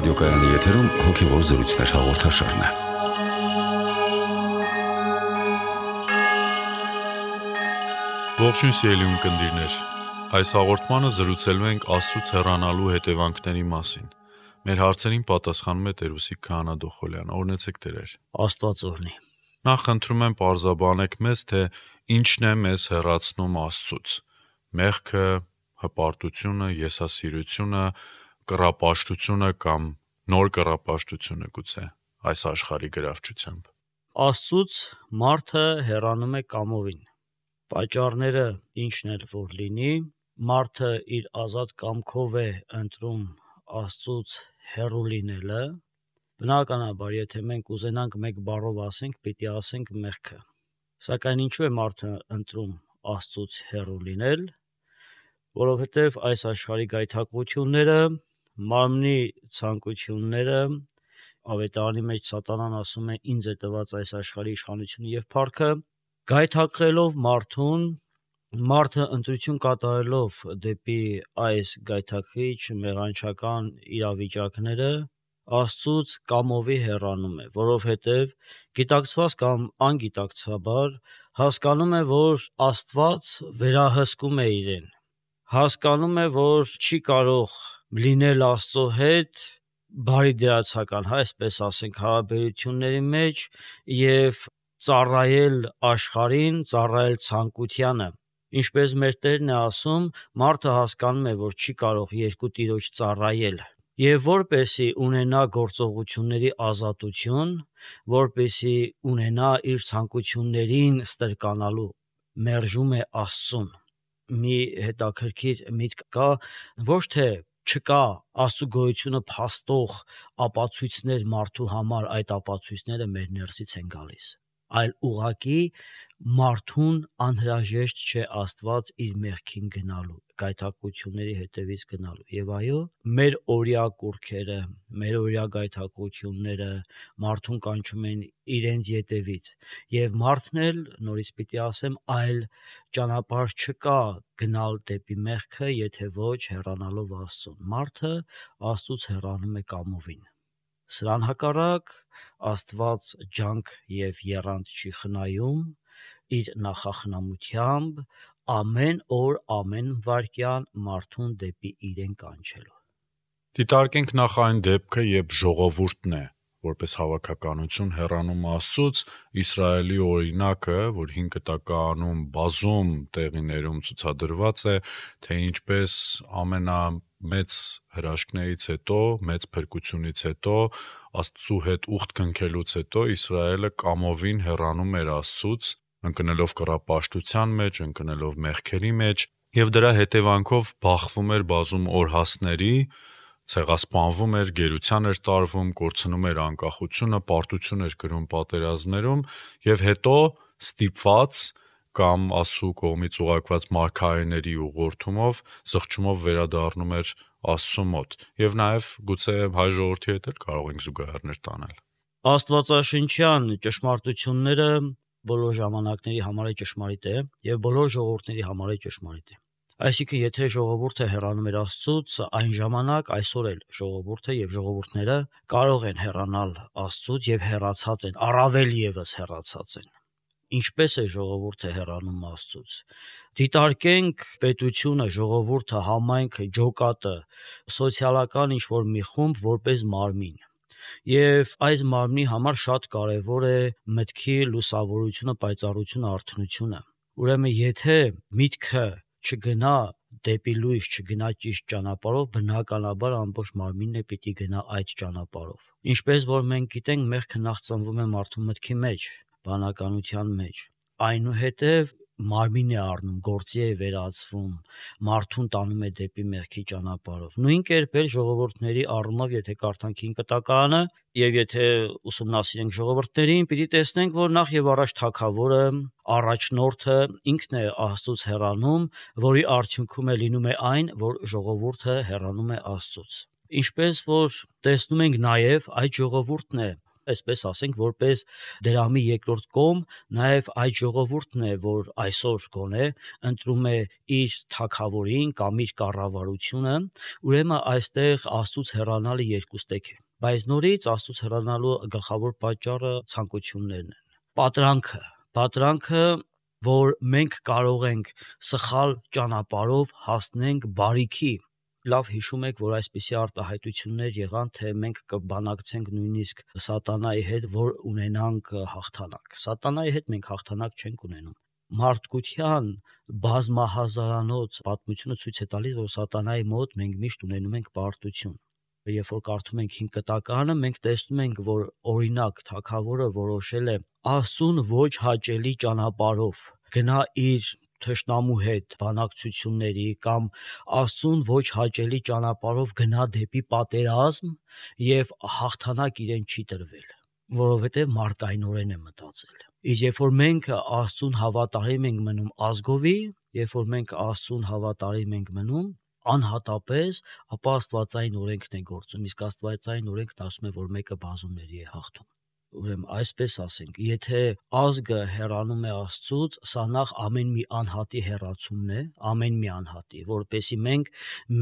ռադիոկայանի եթերում հոգևոր զրույցներ հաղորդաշարն է։ Ողջույն սիրելի ունկնդիրներ։ Այս հաղորդմանը զրուցելու ենք Աստծո հեռանալու հետևանքների մասին։ Մեր հարցերին պատասխանում է Տերուսիկ Քահանադոխոլյանը։ Օրնեցեք Տերեր։ Աստված օրհնի։ Նախ խնդրում եմ parzabanեք մեզ, թե ինչն է մեզ հեռացնում Աստծուց։ Մեղքը, հպարտությունը, եսասիրությունը, կռապաշտությունը կամ նոր կռապաշտությունը գուցե այս աշխարհի գրավչությամբ։ Աստծուց մարդը հեռանում է կամովին։ Պաճառները ինչն էլ որ լինի, մարդը իր ազատ կամքով է ընտրում Աստծուց հեռու լինելը։ Բնականաբար, եթե մենք ուզենանք մեկ բառով ասենք, պիտի ասենք մեղքը։ Սակայն ինչու է մարդը ընտրում Աստծուց հեռու լինել, որովհետև այս աշխարհի գայթակղությունները մարմնի ցանկությունները ավետարանի մեջ սատանան ասում է ինձ է տված այս աշխարհի իշխանությունը եւ փառքը գայթակղելով մարդուն մարդը ընտրություն կատարելով դեպի այս գայթակղիչ մեղանչական իրավիճակները Աստծուց կամովի հեռանում է, որովհետև գիտակցված կամ անգիտակցաբար հասկանում է, որ Աստված վերահսկում է իրեն։ Հասկանում է, որ չի կարող լինել Աստծո հետ բարի դերացական, հա, այսպես ասենք, հարաբերությունների մեջ եւ ծառայել աշխարհին, ծառայել ցանկությանը։ Ինչպես մեր Տերն է ասում, մարդը հասկանում է, որ չի կարող երկու տիրոջ ծառայել, եւ որպեսի ունենա գործողությունների ազատություն, որպեսի ունենա իր ցանկություններին ստրկանալու մերժում է Աստծուն։ Մի հետաքրքիր միտք կա, ոչ թե չկա աստու գոյությունը փաստող ապացույցներ մարդու համար, այդ ապացույցները մեր ներսից են գալիս, այլ ուղակի մարդուն անհրաժեշտ չէ Աստված իր մեղքին գնալու, գայթակղությունների հետևից գնալու։ Եվ այո, մեր օրյա կուրքերը, մեր օրյա գայթակղությունները մարդուն կանչում են իրենց յետևից։ Եվ մարդն էլ, նորից պիտի ասեմ, այլ ճանապարհ չկա գնալ դեպի մեղքը, եթե ոչ հեռանալով Աստծուն։ Մարդը Աստծուց հեռանում է կամովին։ Սրան հակառակ Աստված ջանք եւ երանգ չի խնայում իր նախախնամությամբ ամեն օր ամեն վարքյան մարդուն դեպի իրեն կանչելու։ Դիտարկենք նախ այն դեպքը, երբ ժողովուրդն է որպես հավաքականություն հեռանում Աստծուց Իսրայելի օրինակը, որ 5 կտականում բազում տեղիներում ցուցադրված է, թե ինչպես ամենամեծ հրաշքներից հետո, մեծ փրկությունից հետո, Աստծու հետ ուխտ կնքելուց հետո Իսրայելը կամովին հեռանում էր Աստծուց ընկնելով կռապաշտության մեջ, ընկնելով մեղքերի մեջ, եւ դրա հետևանքով բախվում էր բազում օրհասների, ցեղասպանվում էր, գերության էր տարվում, կորցնում էր անկախությունը, պարտություն էր գրում պատերազմներում եւ հետո ստիպված կամ ասու կողմից ուղակված մարգարեների ուղղորդումով զղջումով վերադառնում էր Աստծո մոտ եւ նաեւ գուցե հայ ժողովրդի հետ էլ կարող ենք զուգահեռներ տանել Աստվածաշնչյան ճշմարտությունները բոլոր ժամանակների համար է ճշմարիտ է եւ բոլոր ժողովուրդների համար է ճշմարիտ է։ Այսինքն, եթե ժողովուրդը հեռանում էր Աստծուց, այն ժամանակ այսօր էլ ժողովուրդը եւ ժողովուրդները կարող են հեռանալ Աստծուց եւ հեռացած են, առավել եւս հեռացած են։ Ինչպես է ժողովուրդը հեռանում Աստծուց։ Դիտարկենք պետությունը, ժողովուրդը, համայնքը, ջոկատը, սոցիալական ինչ որ մի խումբ որպես մարմին Եվ այս մարմնի համար շատ կարևոր է մտքի լուսավորությունը, պայծառությունը, արթնությունը։ Ուրեմն, եթե միտքը չգնա դեպի լույս, չգնա ճիշտ ճանապարհով, բնականաբար ամբողջ մարմինն է պիտի գնա այդ ճանապարհով։ Ինչպես որ մենք գիտենք, մեղքը նախ ծնվում է մարդու մտքի մեջ, բանականության մեջ։ Այնուհետև մարմին է առնում, գործի է վերածվում, մարդուն տանում է դեպի մեղքի ճանապարհով։ Նույն կերպ էլ ժողովուրդների առումով, եթե կարդանք հին կտականը, եւ եթե ուսումնասիրենք ժողովուրդներին, պիտի տեսնենք, որ նախ եւ առաջ թակավորը, առաջնորդը ինքն է Աստծոց հեռանում, որի արդյունքում է լինում է այն, որ ժողովուրդը հեռանում է Աստծոց։ Ինչպես որ տեսնում ենք նաև այդ ժողովուրդն է այսպես ասենք, որպես դրամի երկրորդ կողմ, նաև այդ ժողովուրդն է, որ այսօր գոնե ընտրում է իր թակավորին կամ իր կառավարությունը, ուրեմն այստեղ աստծուց հեռանալը երկուստեք է։ Բայց նորից աստծուց հեռանալու գլխավոր պատճառը ցանկություններն են։ Պատրանքը, պատրանքը որ մենք կարող ենք սխալ ճանապարով հասնենք բարիքի լավ հիշում եք, որ այսպիսի արտահայտություններ եղան, թե մենք կբանակցենք նույնիսկ սատանայի հետ, որ ունենանք հաղթանակ։ Սատանայի հետ մենք հաղթանակ չենք ունենում։ Մարդկության բազմահազարանոց պատմությունը ցույց է տալիս, որ սատանայի մոտ մենք միշտ ունենում ենք պարտություն երբ որ կարդում ենք 5 կտականը, մենք տեսնում ենք, որ օրինակ թակավորը որոշել է Աստուն ոչ հաճելի ճանապարով գնա իր թշնամու հետ բանակցությունների կամ Աստծուն ոչ հաճելի ճանապարով գնա դեպի պատերազմ եւ հաղթանակ իրեն չի տրվել, որովհետեւ մարտայնորեն է մտածել։ Իսկ երբ որ մենք Աստծուն հավատարիմ ենք մնում ազգովի, երբ որ մենք Աստծուն հավատարիմ ենք մնում, անհատապես, ապա Աստվածային օրենքն է գործում, իսկ Աստվածային օրենքն ասում է, որ մեկը բազումների է հաղթում ուրեմն այսպես ասենք, եթե ազգը հեռանում է Աստծուց, սա նախ ամեն մի անհատի հեռացումն է, ամեն մի անհատի, որովհետեւ մենք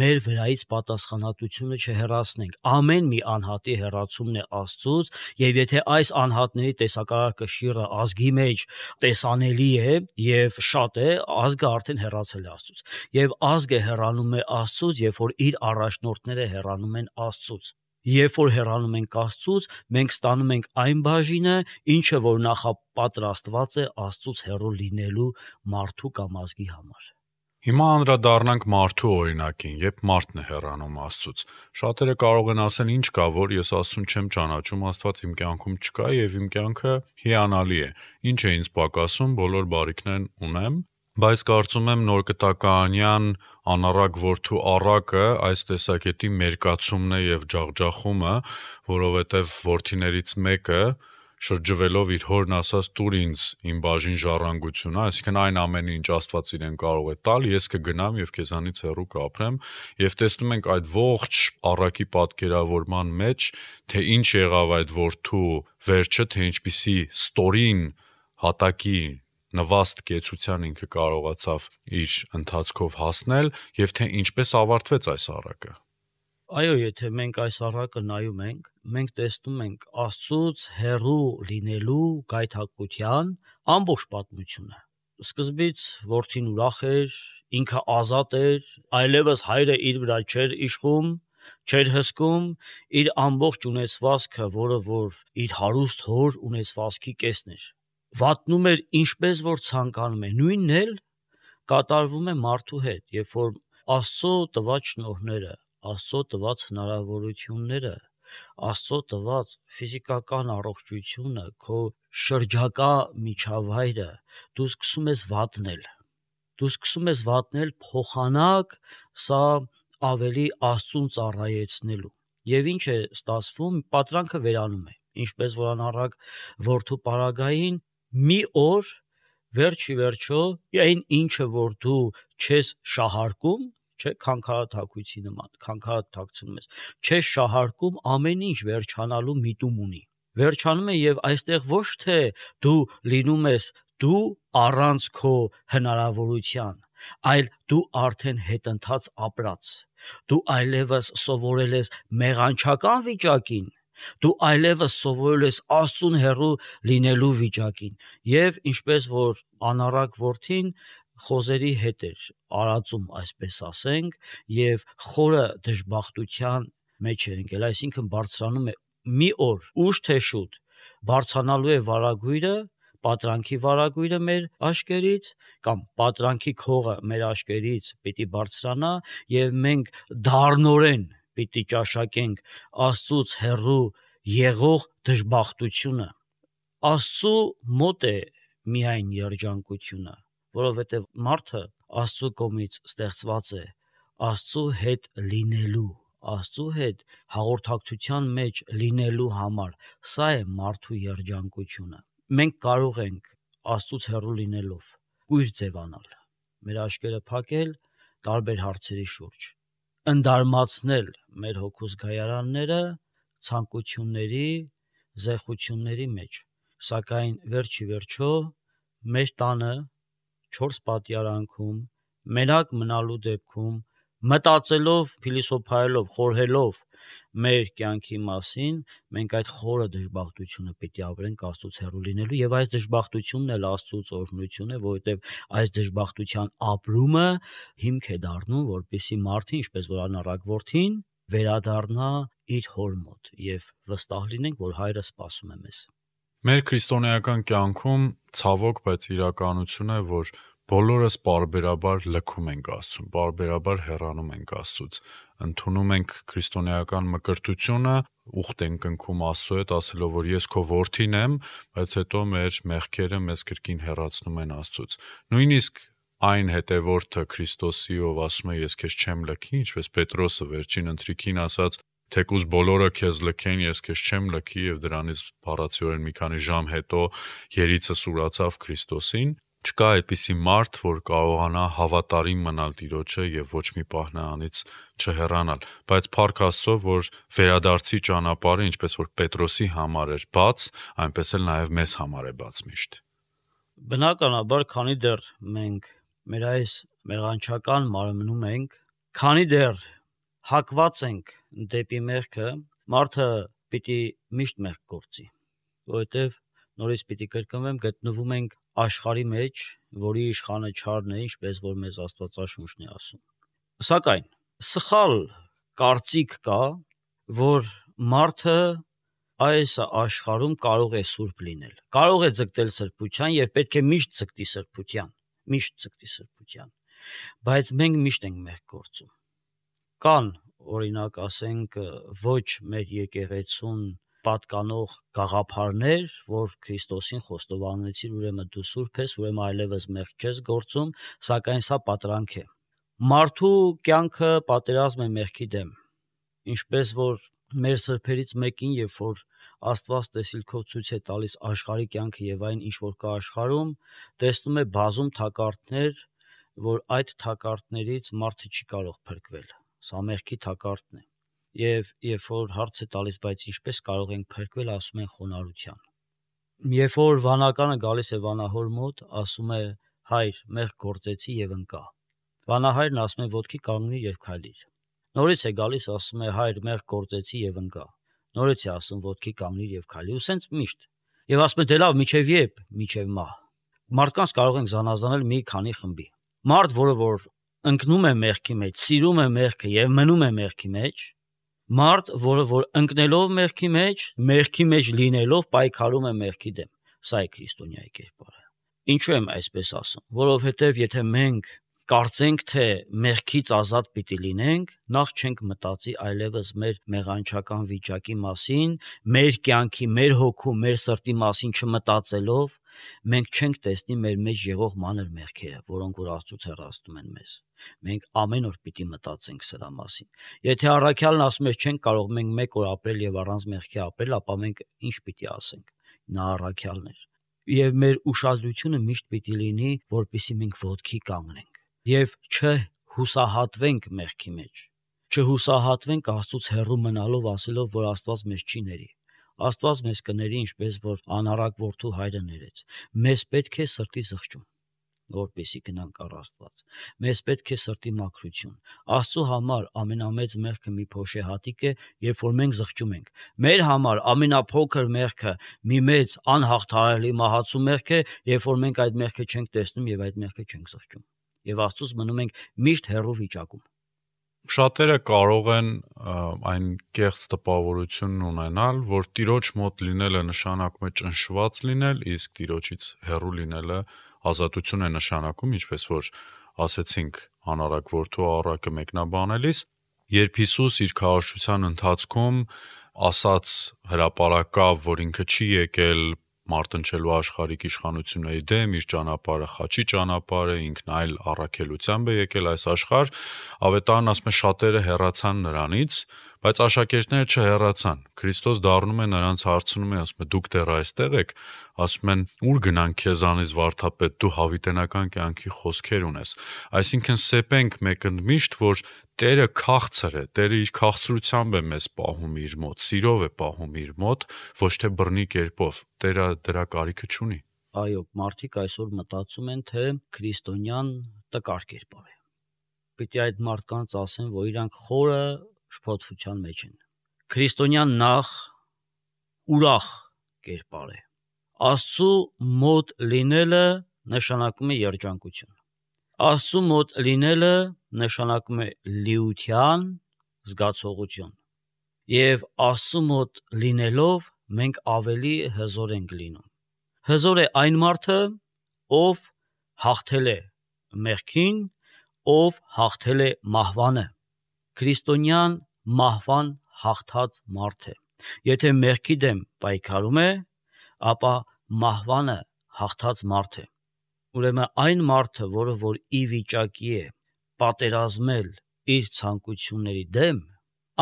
մեր վրայից պատասխանատվությունը չհեռացնենք։ Ամեն մի անհատի հեռացումն է Աստծուց, եւ եթե այս անհատների տեսակարարքը շիրը ազգի մեջ տեսանելի է եւ շատ է, ազգը արդեն հեռացել է Աստծուց։ Եվ ազգը հեռանում է Աստծուց, երբ որ իր առաջնորդները հեռանում են Աստծուց։ Երբ որ հեռանում ենք Աստծուց, մենք ստանում ենք այն բաժինը, ինչը որ նախապատրաստված է Աստծուց հեռու լինելու մարդու կամ ազգի համար։ Հիմա անդրադառնանք մարդու օրինակին, երբ մարդն է հեռանում Աստծուց։ Շատերը կարող են ասել, ինչ կա, որ ես Աստծուն չեմ ճանաչում, Աստված իմ կյանքում չկա եւ իմ կյանքը հիանալի է։ Ինչ է ինձ պակասում, բոլոր բարիքներն ունեմ, բայց կարծում եմ նորկտականյան անառակ որդու առակը այս տեսակետի մերկացումն է եւ ջախջախումը, որովհետեւ որդիներից մեկը շրջվելով իր հորն ասած՝ «Տուր ինձ իմ բաժին ժառանգությունը», այսինքն այն ամենը, ինչ Աստված իրեն կարող է տալ, ես կգնամ եւ քեզանից հեռու կապրեմ, եւ տեսնում ենք այդ ողջ առակի պատկերավորման մեջ, թե ինչ եղավ այդ որդու վերջը, թե ինչպիսի ստորին հատակի նվաստ կեցության ինքը կարողացավ իր ընթացքով հասնել եւ թե ինչպես ավարտվեց այս առակը։ Այո, եթե մենք այս առակը նայում ենք, մենք տեսնում ենք Աստծոց հերու լինելու գայթակության ամբողջ պատմությունը։ Սկզբից որդին ուրախ էր, ինքը ազատ էր, այլևս հայրը իր վրա չէր իշխում, չէր հսկում իր ամբողջ ունեցվածքը, որը որ իր հարուստ հոր ունեցվածքի կեսն էր վատնում էր ինչպես որ ցանկանում է։ Նույնն էլ կատարվում է մարդու հետ, երբ որ Աստծո տված շնորհները, Աստծո տված հնարավորությունները, Աստծո տված ֆիզիկական առողջությունը, քո շրջակա միջավայրը, դու սկսում ես վատնել։ Դու սկսում ես վատնել փոխանակ սա ավելի Աստծուն ծառայեցնելու։ Եվ ինչ է ստացվում, պատրանքը վերանում է ինչպես որ անառակ որդու պարագային մի օր վերջի վերջո այն ինչը որ դու չես շահարկում, չէ, քանքաթակույցի նման, քանքաթակցում ես, չես շահարկում ամեն ինչ վերջանալու միտում ունի։ Վերջանում է եւ այստեղ ոչ թե դու լինում ես դու առանց քո հնարավորության, այլ դու արդեն հետընթաց ապրած։ Դու այլևս սովորել ես մեղանչական վիճակին, Դու այլևս սովորել ես Աստծուն հերու լինելու վիճակին։ Եվ ինչպես որ անառակ worth-ին խոզերի հետ էր արածում, այսպես ասենք, եւ խորը դժբախտության մեջ էր ընկել, այսինքն բարձրանում է մի օր, ուշ թե շուտ, բարձանալու է վարագույրը, պատրանքի վարագույրը մեր աշկերից կամ պատրանքի քողը մեր աշկերից պիտի բարձրանա եւ մենք դառնորեն պիտի ճաշակենք Աստծուց հերու եղող դժբախտությունը։ Աստծու մոտ է միայն երջանկությունը, որովհետև մարդը Աստծու կողմից ստեղծված է Աստծու հետ լինելու, Աստծու հետ հաղորդակցության մեջ լինելու համար։ Սա է մարդու երջանկությունը։ Մենք կարող ենք Աստծուց հեռու լինելով կույր ձևանալ, մեր աչքերը փակել տարբեր հարցերի շուրջ ընդարմացնել մեր հոգուս գայարանները ցանկությունների, զեղությունների մեջ։ Սակայն վերջի վերջո մեր տանը չորս պատյարանքում մենակ մնալու դեպքում մտածելով, փիլիսոփայելով, խորհելով մեր կյանքի մասին, մենք այդ խորը դժբախտությունը պիտի ապրենք Աստծոց հեռու լինելու եւ այս դժբախտությունն էլ Աստծոց օրհնությունն է, որովհետեւ այս դժբախտության ապրումը հիմք է դառնում, որպեսի մարդը, ինչպես որ անառակորդին, վերադառնա իր հոր մոտ եւ վստահ լինենք, որ հայրը սպասում է մեզ։ Մեր քրիստոնեական կյանքում ցավոք, բայց իրականություն է, որ բոլորս բարբերաբար լքում ենք Աստծուն, բարբերաբար հեռանում ենք Աստծուց, ընդունում ենք քրիստոնեական մկրտությունը, ուխտ ենք ընկում Աստծո հետ, ասելով որ ես քո որդին եմ, բայց հետո մեր մեղքերը մեզ կրկին հեռացնում են Աստծուց։ Նույնիսկ այն հետևորդը Քրիստոսի, ով ասում է ես քեզ չեմ լքի, ինչպես Պետրոսը վերջին ընթրիքին ասաց, թեկուզ բոլորը քեզ լքեն, ես քեզ չեմ լքի եւ դրանից բառացիորեն մի քանի ժամ հետո երիցս ուրացավ Քրիստոսին, Չկա այդպիսի մարդ, որ կարողանա հավատարիմ մնալ Տիրոջը եւ ոչ մի պահ նրանից չհեռանալ, բայց փառք Աստծո, որ վերադարձի ճանապարհը, ինչպես որ Պետրոսի համար էր բաց, այնպես էլ նաեւ մեզ համար է բաց միշտ։ Բնականաբար, քանի դեռ մենք մեր այս մեղանչական մարմնում ենք, քանի դեռ հակված ենք դեպի մեղքը, մարդը պիտի միշտ մեղք գործի, որովհետև նորից պիտի կրկնվեմ, գտնվում ենք աշխարի մեջ, որի իշխանը չարն է, ինչպես որ մեզ Աստվածաշունչն է ասում։ Սակայն սխալ կարծիք կա, որ մարդը այս աշխարհում կարող է սուրբ լինել։ Կարող է ձգտել սրբության եւ պետք է միշտ ձգտի սրբության, միշտ ձգտի սրբության։ Բայց մենք միշտ ենք մեր գործում։ Կան օրինակ ասենք ոչ մեր եկեղեցուն պատկանող գաղափարներ, որ Քրիստոսին խոստովանեցիր, ուրեմն դու սուրբ ես, ուրեմն այլևս մեղք չես գործում, սակայն սա պատրանք է։ Մարդու կյանքը պատերազմ է մեղքի դեմ, ինչպես որ մեր սրբերից մեկին, երբ որ Աստված տեսիլքով ցույց է տալիս աշխարհի կյանքը եւ այն ինչ որ կա աշխարհում, տեսնում է բազում թակարդներ, որ այդ թակարդներից մարդը չի կարող փրկվել։ Սա մեղքի թակարդն է եւ երբ որ հարց է տալիս, բայց ինչպես կարող ենք փրկվել, ասում են խոնարհության։ Երբ որ վանականը գալիս է վանահոր մոտ, ասում է հայր, մեղ գործեցի եւ ընկա։ Վանահայրն ասում է ոդքի կանգնի եւ քայլիր։ Նորից է գալիս, ասում է հայր, մեղ գործեցի եւ ընկա։ Նորից է ասում ոդքի կանգնիր եւ քայլի, ու սենց միշտ։ Եվ ասում է դե լավ, միջև երբ, միջև մահ։ Մարդկանց կարող ենք զանազանել մի քանի խմբի։ Մարդ, որը որ ընկնում է մեղքի մեջ, սիրում է մեղքը եւ մնում է մեղքի մեջ, մարդ, որը որ ընկնելով մեղքի մեջ, մեղքի մեջ լինելով պայքարում է մեղքի դեմ։ Սա է քրիստոնյայի կերպարը։ Ինչու եմ այսպես ասում, որովհետև եթե մենք կարծենք թե մեղքից ազատ պիտի լինենք, նախ չենք մտածի այլևս մեր մեղանչական վիճակի մասին, մեր կյանքի, մեր հոգու, մեր սրտի մասին չմտածելով, Մենք չենք տեսնի մեր մեջ եղող մանր մեղքերը, որոնք որ Աստծո հեռացնում են մեզ։ Մենք ամեն օր պիտի մտածենք սրա մասին։ Եթե առաքյալն ասում է չենք կարող մենք մեկ օր ապրել եւ առանց մեղքի ապրել, ապա մենք ինչ պիտի ասենք։ Նա առաքյալն է։ Եվ մեր ուշադրությունը միշտ պիտի լինի, որպեսզի մենք ոտքի կանգնենք եւ չհուսահատվենք մեղքի մեջ չհուսահատվենք Աստծոց հեռու մնալով ասելով, որ Աստված մեզ չի ների։ Աստված մեզ կների ինչպես որ անարակ որդու հայրը ներեց։ Մեզ պետք է սրտի զղջում որպեսի գնանք առ Աստված։ Մեզ պետք է սրտի մաքրություն։ Աստծո համար ամենամեծ մեղքը մի փոշե հատիկ է, երբ որ մենք զղջում ենք։ Մեր համար ամենափոքր մեղքը մի մեծ անհաղթահարելի մահացու մեղք է, երբ որ մենք այդ մեղքը չենք տեսնում եւ այդ մեղքը չենք զղջում։ Եվ Աստծոս մնում ենք միշտ հերո վիճակում շատերը կարող են այն կեղծ տպավորությունն ունենալ, որ տիրոջ մոտ լինելը նշանակում է ճնշված լինել, իսկ տիրոջից հեռու լինելը ազատություն է նշանակում, ինչպես որ ասեցինք անարակ որդու առակը մեկնաբանելիս, երբ Հիսուս իր քարոշչության ընթացքում ասաց հրաապարակավ, որ ինքը չի եկել մարտնչելու աշխարհիկ իշխանությունների դեմ, իր ճանապարհը խաչի ճանապարհը, ինքն այլ առաքելությամբ է եկել այս աշխարհ, ավետարան ասում է շատերը հեռացան նրանից, Բայց աշակերտները չհեռացան։ Քրիստոս դառնում է նրանց հարցնում է, ասում է՝ դուք դեռ այստեղ եք, ասում են՝ ուր գնանք քեզանից վարդապետ, դու հավիտենական կյանքի խոսքեր ունես։ Այսինքն սեպենք մեկընդ միշտ, որ Տերը քաղցր է, Տերը իր քաղցրությամբ է մեզ պահում իր մոտ, սիրով է պահում իր մոտ, ոչ թե բռնի կերպով։ Տերը դրա կարիքը չունի։ Այո, մարդիկ այսօր մտածում են, թե քրիստոնյան տկար կերպար է։ Պետք է այդ մարդկանց ասեմ, որ իրանք խորը շփոթության մեջ են։ Քրիստոնյան նախ ուրախ կերպար է։ Աստծու մոտ լինելը նշանակում է երջանկություն։ Աստծու մոտ լինելը նշանակում է լիության զգացողություն։ Եվ Աստծու մոտ լինելով մենք ավելի հզոր ենք լինում։ Հզոր է այն մարդը, ով հաղթել է մեղքին, ով հաղթել է մահվանը քրիստոնյան մահվան հաղթած մարդ է։ Եթե մեղքի դեմ պայքարում է, ապա մահվանը հաղթած մարդ է։ Ուրեմն այն մարդը, որը որ ի վիճակի է պատերազմել իր ցանկությունների դեմ,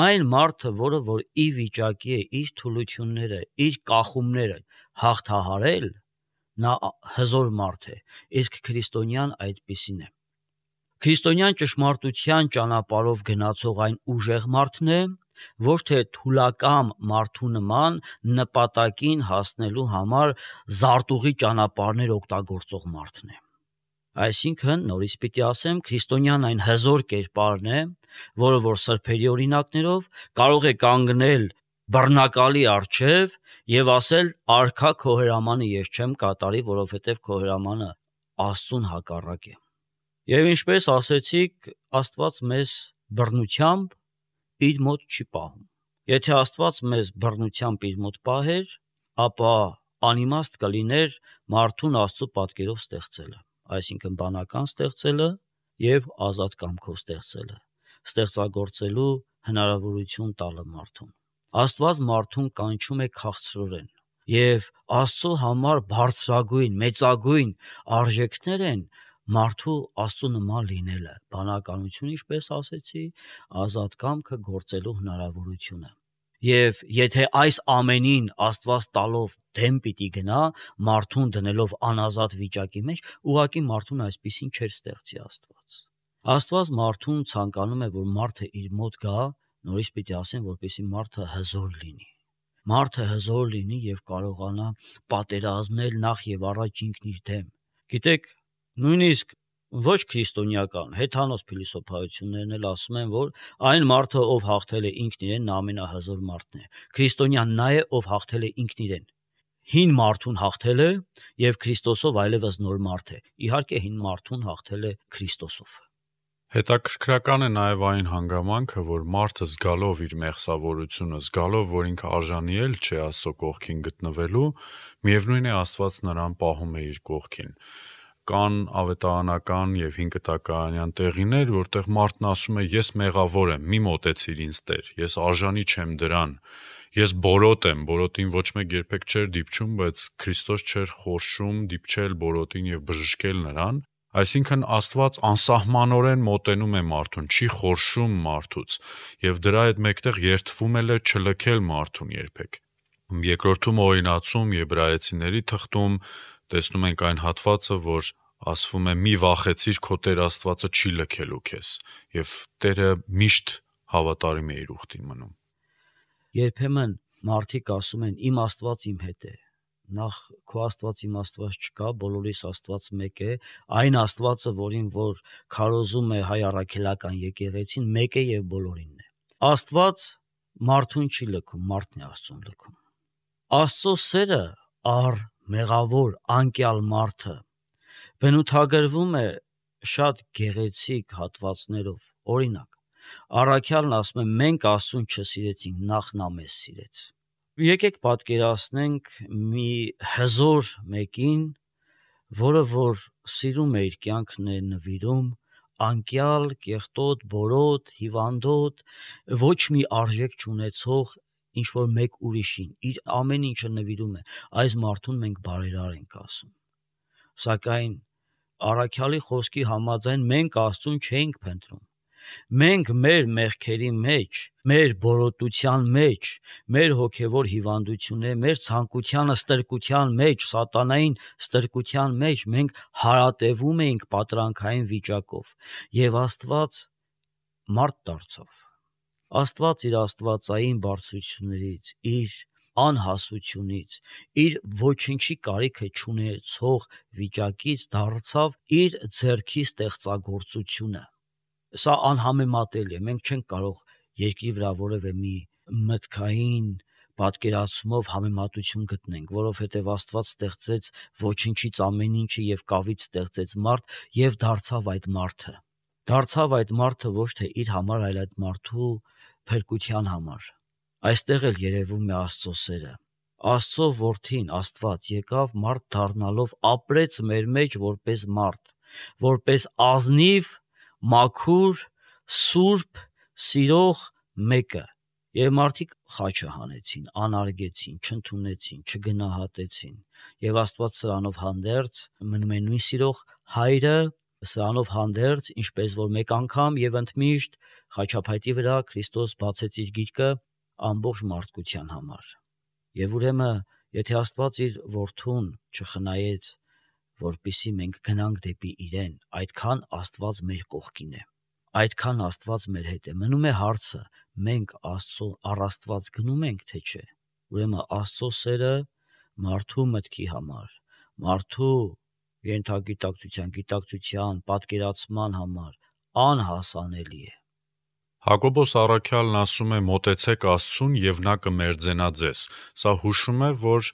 այն մարդը, որը որ ի վիճակի է իր թուլությունները, իր կախումները հաղթահարել, նա հզոր մարդ է։ Իսկ քրիստոնյան այդպիսին է։ Քրիստոնյան ճշմարտության ճանապարով գնացող այն ուժեղ մարդն է, ոչ թե թուլակամ մարդու նման նպատակին հասնելու համար զարտուղի ճանապարհներ օգտագործող մարդն է։ Այսինքն, նորից պիտի ասեմ, քրիստոնյան այն հզոր կերպարն է, որը որ սրբերի օրինակներով կարող է կանգնել բռնակալի արչև եւ ասել արքա քո հրամանը ես չեմ կատարի, որովհետեւ քո հրամանը Աստուն հակառակ է։ Եվ ինչպես ասեցիք, Աստված մեզ բռնությամբ իր մոտ չի պահում։ Եթե Աստված մեզ բռնությամբ իր մոտ պահեր, ապա անիմաստ կլիներ մարդուն Աստծո պատկերով ստեղծելը, այսինքն բանական ստեղծելը եւ ազատ կամքով ստեղծելը, ստեղծագործելու հնարավորություն տալը մարդուն։ Աստված մարդուն կանչում է քաղցրորեն եւ Աստծո համար բարձրագույն, մեծագույն արժեքներ են, Մարդու աստծո նման լինելը, բանականություն, ինչպես ասեցի, ազատ կամքը գործելու հնարավորությունը։ Եվ եթե այս ամենին Աստված տալով դեմ պիտի գնա, մարդուն դնելով անազատ վիճակի մեջ, ուղակի մարդուն այսպեսին չէր ստեղծի Աստված։ Աստված մարդուն ցանկանում է, որ մարդը իր մոտ գա, նորից պիտի ասեն, որպեսի մարդը հզոր լինի մարդը հզոր լինի եւ կարողանա պատերազմել նախ եւ առաջ ինքն իր դեմ։ Գիտեք, նույնիսկ ոչ քրիստոնեական հեթանոս փիլիսոփայություններն էլ ասում են, որ այն մարդը, ով հաղթել է ինքն իրեն, նա ամենահզոր մարդն է։ Քրիստոնյան նա է, ով հաղթել է ինքն իրեն։ Հին մարդուն հաղթել է եւ Քրիստոսով այլևս նոր մարդ է։ Իհարկե հին մարդուն հաղթել է Քրիստոսով։ Հետաքրքրական է նաև այն հանգամանքը, որ մարդը զգալով իր մեղսավորությունը, զգալով, որ ինքը արժանի էլ չէ Աստծո կողքին գտնվելու, միևնույն է Աստված նրան պահում է իր կողքին կան ավետարանական եւ 5 տականյան տեղիներ, որտեղ մարդն ասում է՝ ես մեղավոր եմ, մի մտեցիր ինձ Տեր, ես արժանի չեմ դրան։ Ես բորոտ եմ, բորոտին ոչ մեկ երբեք չէր դիպչում, բայց Քրիստոս չէր խորշում դիպչել բորոտին եւ բժշկել նրան։ Այսինքն Աստված անսահմանորեն մոտենում է մարդուն, չի խորշում մարդուց, եւ դրա այդ մեկտեղ երթվում էլ է չլքել մարդուն երբեք։ Երկրորդում օրինացում Եբրայեցիների թղթում տեսնում ենք այն հատվածը, որ ասվում է՝ «Մի վախեցիր, քո Տեր Աստվածը չի լքելու քեզ»։ Եվ Տերը միշտ հավատարիմ է իր ուխտին մնում։ Երբեմն մարդիկ ասում են՝ «Իմ Աստված իմ հետ է»։ Նախ քո Աստված իմ Աստված չկա, բոլորիս Աստված մեկ է։ Այն Աստվածը, որին որ քարոզում է հայ առաքելական եկեղեցին, մեկ է եւ բոլորինն է։ Աստված մարդուն չի լքում, մարդն է Աստծուն լքում։ Աստծո սերը առ մեղավոր անկյալ մարդը բնութագրվում է շատ գեղեցիկ հատվածներով օրինակ առաքյալն ասում է մենք աստուն չսիրեցինք նախ նա մեզ սիրեց եկեք պատկերացնենք մի հզոր մեկին որը որ սիրում է իր կյանքն է նվիրում անկյալ, կեղտոտ, բորոտ, հիվանդոտ, ոչ մի արժեք չունեցող ինչ որ մեկ ուրիշին, իր ամեն ինչը նվիրում է, այս մարդուն մենք բարերար ենք ասում։ Սակայն Արաքյալի խոսքի համաձայն մենք Աստծուն չենք փնտրում։ Մենք մեր մեղքերի մեջ, մեր բորոտության մեջ, մեր հոգևոր հիվանդությունների, մեր ցանկության ստրկության մեջ, սատանային ստրկության մեջ մենք հարատևում էինք պատրանքային վիճակով, եւ Աստված մարդ դարձավ Աստված իր աստվածային բարձրություններից, իր անհասությունից, իր ոչինչի կարիքը չունեցող վիճակից դարձավ իր ձեռքի ստեղծագործությունը։ Սա անհամեմատելի է, մենք չենք կարող երկրի վրա որևէ մի մտքային պատկերացումով համեմատություն գտնենք, որովհետև Աստված ստեղծեց ոչինչից ամեն ինչը եւ կավից ստեղծեց մարդ եւ դարձավ այդ մարդը։ Դարձավ այդ մարդը ոչ թե իր համար, այլ այդ մարդու փրկության համար։ Այստեղ էլ երևում է Աստծո սերը։ Աստծո որդին Աստված եկավ մարդ դառնալով ապրեց մեր մեջ որպես մարդ, որպես ազնիվ, մաքուր, սուրբ, սիրող մեկը։ Եվ մարդիկ խաչը հանեցին, անարգեցին, չընդունեցին, չգնահատեցին։ Եվ Աստված սրանով հանդերձ մնում է նույն սիրող հայրը Սրանով հանդերձ, ինչպես որ մեկ անգամ եւ ընդմիշտ խաչապայտի վրա Քրիստոս բացեց իր գիրկը ամբողջ մարդկության համար։ Եվ ուրեմն, եթե Աստված իր որդուն չխնայեց, որpիսի մենք գնանք դեպի իրեն, այդքան Աստված մեր կողքին է։ Այդքան Աստված մեր հետ է։ Մնում է հարցը. մենք Աստծո առ Աստված գնում ենք թե չէ։ Ուրեմն Աստծո սերը մարդու մտքի համար, մարդու ենթագիտակցության, գիտակցության, պատկերացման համար անհասանելի է։ Հակոբոս Արաքյալն ասում է մտեցեք Աստծուն եւ նա կմերձենա ձեզ։ Սա հուշում է, որ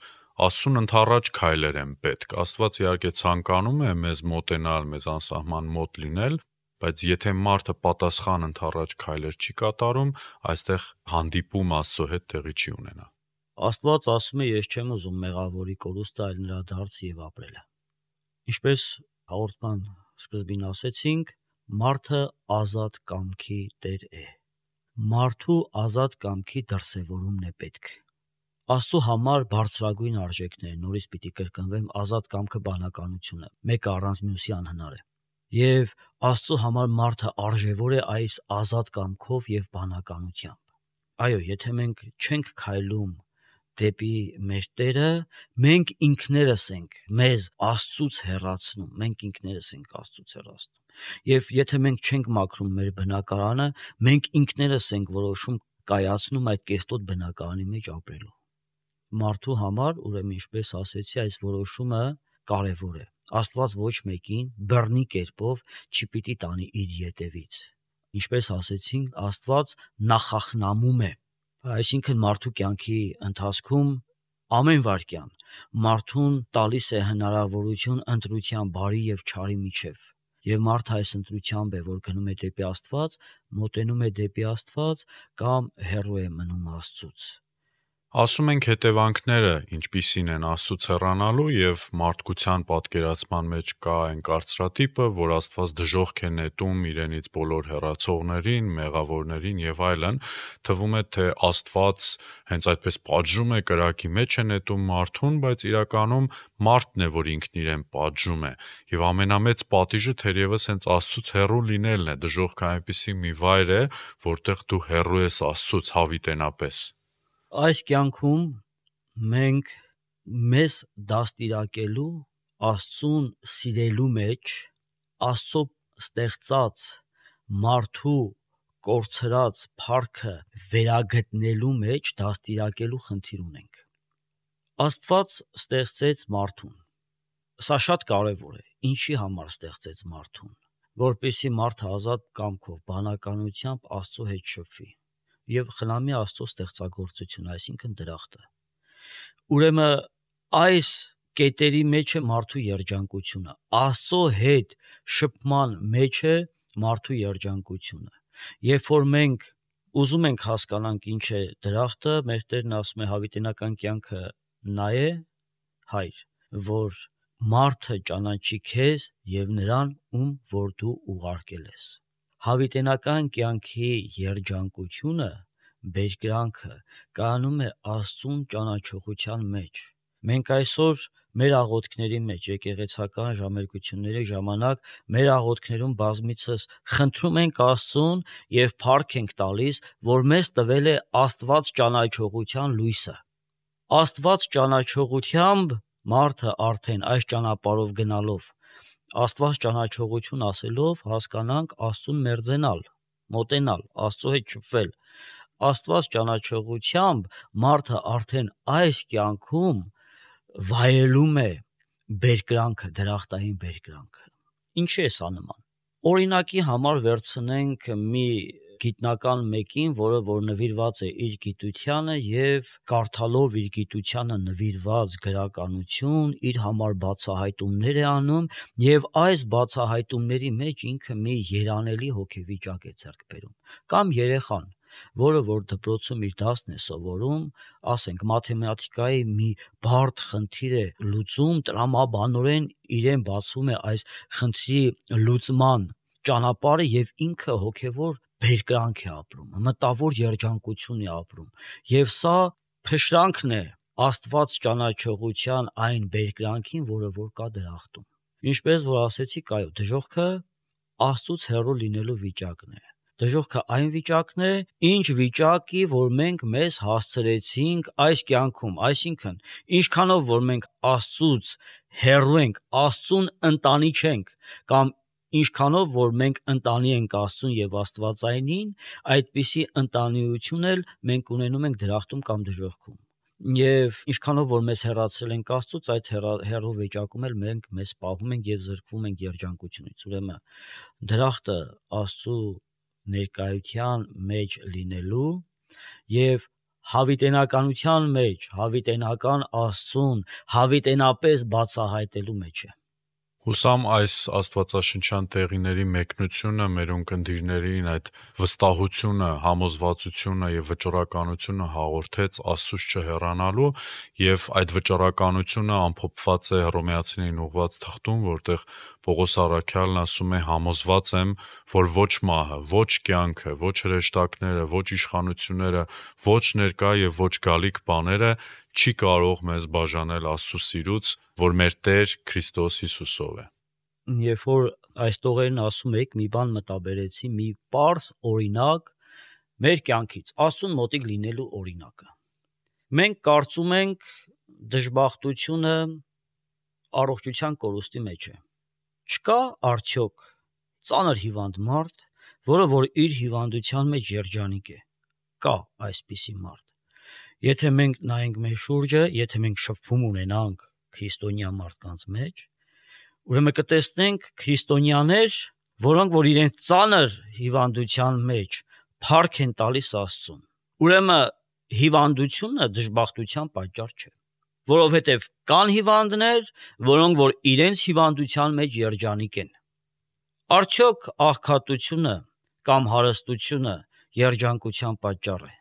Աստուն ընթառաջ քայլեր են պետք։ Աստված իհարկե ցանկանում է մեզ մոտենալ, մեզ անսահման մոտ լինել, բայց եթե մարդը պատասխան ընթառաջ քայլեր չի կատարում, այստեղ հանդիպում Աստծո հետ տեղի չի ունենա։ Աստված ասում է, ես չեմ ուզում մեղավորի կորուստը, այլ նրա դարձը եւ ապրելը։ Ինչպես հաղորդման սկզբին ասեցինք, մարդը ազատ կամքի տեր է։ Մարդու ազատ կամքի դրսևորումն է պետք։ Աստու համար բարձրագույն արժեքն է, նորից պիտի կրկնվեմ, ազատ կամքը բանականությունը, մեկը առանց մյուսի անհնար է։ Եվ Աստծո համար մարդը արժևոր է այս ազատ կամքով եւ բանականությամբ։ Այո, եթե մենք չենք քայլում դեպի մեր Տերը, մենք ինքներս ենք մեզ Աստծուց հեռացնում, մենք ինքներս ենք Աստծուց հեռացնում։ Եվ եթե մենք չենք մաքրում մեր բնակարանը, մենք ինքներս ենք որոշում կայացնում այդ կեղտոտ բնակարանի մեջ ապրելու։ Մարդու համար, ուրեմն ինչպես ասեցի, այս որոշումը կարևոր է։ Աստված ոչ մեկին բռնի կերպով չի պիտի տանի իր յետևից։ Ինչպես ասեցինք, Աստված նախախնամում է այսինքն մարդու կյանքի ընթացքում ամեն վարքյան մարդուն տալիս է հնարավորություն ընտրության բարի եւ չարի միջև եւ մարդը այս ընտրությամբ է որ գնում է դեպի Աստված, մոտենում է դեպի Աստված կամ հեռու է մնում Աստծուց։ Ասում ենք հետևանքները, ինչպիսին են Աստծուց հեռանալու եւ մարդկության պատկերացման մեջ կա այն կարծրատիպը, որ Աստված դժողք է նետում իրենից բոլոր հերացողներին, մեղավորներին եւ այլն, թվում է թե Աստված հենց այդպես պատժում է կրակի մեջ է նետում մարդուն, բայց իրականում մարդն է, որ ինքն իրեն պատժում է։ Եվ ամենամեծ պատիժը թերևս հենց Աստծուց հեռու լինելն է, դժողքը այնպիսի մի վայր է, որտեղ դու հեռու ես Աստծուց հավիտենապես այս կյանքում մենք մեզ դաստիարակելու Աստծուն սիրելու մեջ Աստծո ստեղծած մարդու կորցրած փառքը վերագտնելու մեջ դաստիարակելու խնդիր ունենք։ Աստված ստեղծեց մարդուն։ Սա շատ կարևոր է։ Ինչի համար ստեղծեց մարդուն, որպեսի մարդը ազատ կամքով, բանականությամբ Աստծո հետ շփվի եւ խնամի Աստծո ստեղծագործությունը, այսինքն դրախտը։ Ուրեմն այս կետերի մեջ է մարդու երջանկությունը, Աստծո հետ շփման մեջ է մարդու երջանկությունը։ Երբ որ մենք ուզում ենք հասկանանք ինչ է դրախտը, մեր Տերն ասում է հավիտենական կյանքը նա է հայր, որ մարդը ճանաչի քեզ եւ նրան, ում որ դու ուղարկել ես։ Հավիտենական կյանքի երջանկությունը, բերկրանքը կանում է Աստծուն ճանաչողության մեջ։ Մենք այսօր մեր աղոթքների մեջ եկեղեցական ժամերկությունների ժամանակ մեր աղոթքներում բազմիցս խնդրում ենք Աստծուն եւ փառք ենք տալիս, որ մեզ տվել է Աստված ճանաչողության լույսը։ Աստված ճանաչողությամբ մարդը արդեն այս ճանապարով գնալով Աստված ճանաչողություն ասելով հասկանանք Աստուն մերձենալ, մոտենալ, Աստծո հետ շփվել։ Աստված ճանաչողությամբ մարդը արդեն այս կյանքում վայելում է բերկրանքը, դրախտային բերկրանքը։ Ինչի է սա նման։ Օրինակի համար վերցնենք մի գիտնական մեկին, որը որ նվիրված է իր գիտությանը եւ կարդալով իր գիտությանը նվիրված գրականություն իր համար բացահայտումներ է անում եւ այս բացահայտումների մեջ ինքը մի երանելի հոգեվիճակ է ցերկ բերում կամ երեխան որը որ դպրոցում իր դասն է սովորում, ասենք մաթեմատիկայի մի բարդ խնդիր է լուծում, տրամաբանորեն իրեն բացում է այս խնդրի լուծման ճանապարհը եւ ինքը հոգեվոր բերկրանք է ապրում, մտավոր երջանկություն է ապրում։ Եվ սա փշրանքն է Աստված ճանաչողության այն բերկրանքին, որը որ կա դրախտում։ Ինչպես որ ասեցի, կայո, դժողքը Աստծուց հեռու լինելու վիճակն է։ Դժողքը այն վիճակն է, ինչ վիճակի, որ մենք մեզ հասցրեցինք այս կյանքում, այսինքն, ինչքանով որ մենք Աստծուց հեռու ենք, Աստծուն ընտանի չենք կամ ինչքանով որ մենք ընտանի ենք Աստծուն եւ Աստվածայինին, այդպիսի ընտանիություն էլ մենք ունենում ենք դրախտում կամ դժողքում եւ ինչքանով որ մեզ հեռացել են Աստծոց այդ հեռու վիճակում էլ մենք մեզ պահում ենք եւ զրկվում ենք երջանկությունից ուրեմն դրախտը Աստծու ներկայության մեջ լինելու եւ հավիտենականության մեջ հավիտենական Աստծուն հավիտենապես բացահայտելու մեջ է Հուսամ այս աստվածաշնչյան տեղիների մեկնությունը մեր ունկնդիրներին այդ վստահությունը, համոզվածությունը եւ վճռականությունը հաղորդեց Աստծուց չհեռանալու եւ այդ վճռականությունը ամփոփված է Հռոմեացիներին ուղված թղթում, որտեղ Պողոս Արաքյալն ասում է համոզված եմ, որ ոչ մահը, ոչ կյանքը, ոչ հրեշտակները, ոչ իշխանությունները, ոչ ներկա եւ ոչ գալիք բաները չի կարող մեզ բաժանել Աստծո սիրուց, որ մեր Տեր Քրիստոս Հիսուսով է։ Երբ որ այս տողերն ասում եք, մի բան մտաբերեցի, մի པարս օրինակ մեր կյանքից, Աստծուն մոտիկ լինելու օրինակը։ Մենք կարծում ենք դժբախտությունը առողջության կորուստի մեջ է։ Չկա արդյոք ծանր հիվանդ մարդ, որը որ իր հիվանդության մեջ երջանիկ է։ Կա այսպիսի մարդ Եթե մենք նայենք մեր շուրջը, եթե մենք շփվում ունենանք քրիստոնյա մարդկանց մեջ, ուրեմն կտեսնենք քրիստոնյաներ, որոնք որ իրեն ծանր հիվանդության մեջ փառք են տալիս Աստծուն։ Ուրեմն հիվանդությունը դժբախտության պատճառ չէ, որովհետև կան հիվանդներ, որոնք որ իրենց հիվանդության մեջ երջանիկ են։ Արդյոք աղքատությունը կամ հարստությունը երջանկության պատճառ է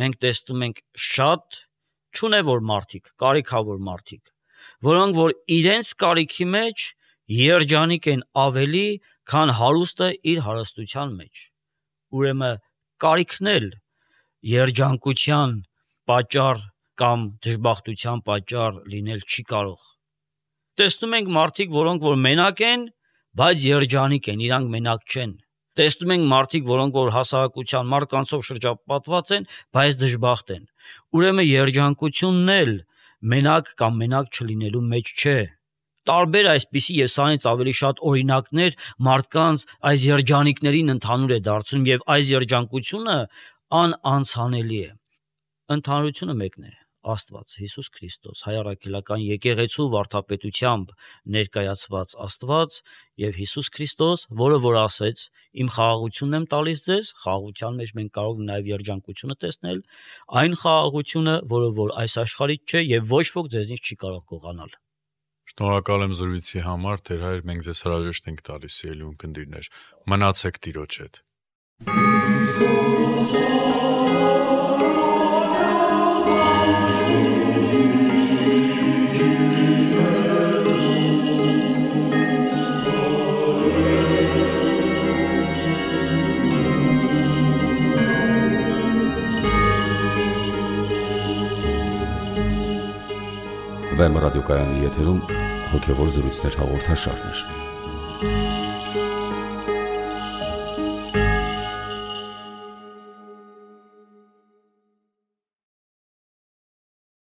մենք տեսնում ենք շատ ճունևոր մարդիկ, կարիքավոր մարդիկ, որոնք որ իրենց կարիքի մեջ երջանիկ են ավելի, քան հարուստը իր հարստության մեջ։ Ուրեմն կարիքնել երջանկության պատճառ կամ դժբախտության պատճառ լինել չի կարող։ Տեսնում ենք մարդիկ, որոնք որ մենակ են, բայց երջանիկ են, իրանք մենակ չեն տեսնում ենք մարդիկ, որոնք որ հասարակության մարկանցով շրջապատված են, բայց դժբախտ են։ Ուրեմն երջանկությունն էլ մենակ կամ մենակ չլինելու մեջ չէ։ Տարբեր այսպիսի եւ սանից ավելի շատ օրինակներ մարդկանց այս երջանիկներին ընդհանուր է դարձնում եւ այս երջանկությունը անանցանելի է։ Ընդհանրությունը մեկն է Աստված Հիսուս Քրիստոս, հայ առաքելական եկեղեցու վարդապետությամբ ներկայացված Աստված եւ Հիսուս Քրիստոս, որը որ ասեց, իմ խաղաղությունն եմ տալիս ձեզ, խաղաղության մեջ մենք կարող նաեւ երջանկությունը տեսնել, այն խաղաղությունը, որը որ այս աշխարհից չէ եւ ոչ ոք ձեզնից չի կարող գողանալ։ Շնորհակալ եմ զրույցի համար, Տեր հայր, մենք ձեզ հրաժեշտ ենք տալիս ելույն քնդիրներ։ Մնացեք Տիրոջ հետ։ Thank you. Վեմ ռադիոկայանի եթերում հոգևոր զրույցներ հաղորդաշարն է։